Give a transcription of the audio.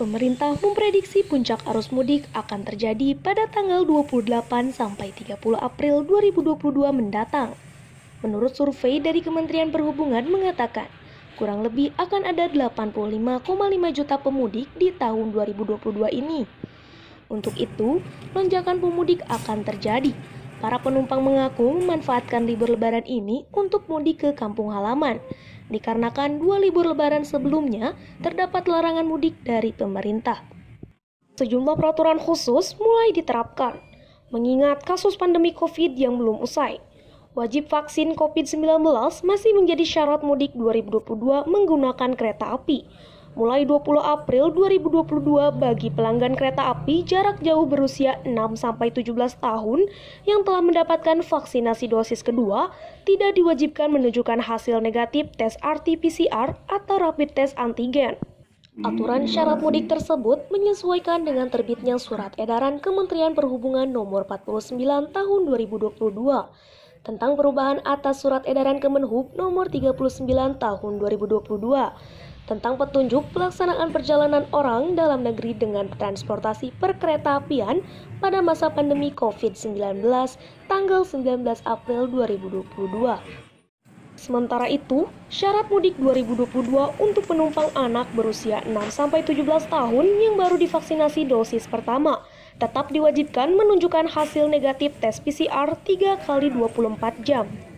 Pemerintah memprediksi puncak arus mudik akan terjadi pada tanggal 28 sampai 30 April 2022 mendatang. Menurut survei dari Kementerian Perhubungan mengatakan, kurang lebih akan ada 85,5 juta pemudik di tahun 2022 ini. Untuk itu, lonjakan pemudik akan terjadi Para penumpang mengaku memanfaatkan libur lebaran ini untuk mudik ke kampung halaman. Dikarenakan dua libur lebaran sebelumnya terdapat larangan mudik dari pemerintah. Sejumlah peraturan khusus mulai diterapkan, mengingat kasus pandemi COVID yang belum usai. Wajib vaksin COVID-19 masih menjadi syarat mudik 2022 menggunakan kereta api mulai 20 April 2022 bagi pelanggan kereta api jarak jauh berusia 6-17 tahun yang telah mendapatkan vaksinasi dosis kedua tidak diwajibkan menunjukkan hasil negatif tes RT-PCR atau rapid test antigen. Aturan syarat mudik tersebut menyesuaikan dengan terbitnya Surat Edaran Kementerian Perhubungan Nomor 49 Tahun 2022 tentang perubahan atas Surat Edaran Kemenhub Nomor 39 Tahun 2022 tentang petunjuk pelaksanaan perjalanan orang dalam negeri dengan transportasi perkeretaapian pada masa pandemi COVID-19 tanggal 19 April 2022. Sementara itu, syarat mudik 2022 untuk penumpang anak berusia 6-17 tahun yang baru divaksinasi dosis pertama tetap diwajibkan menunjukkan hasil negatif tes PCR 3 kali 24 jam.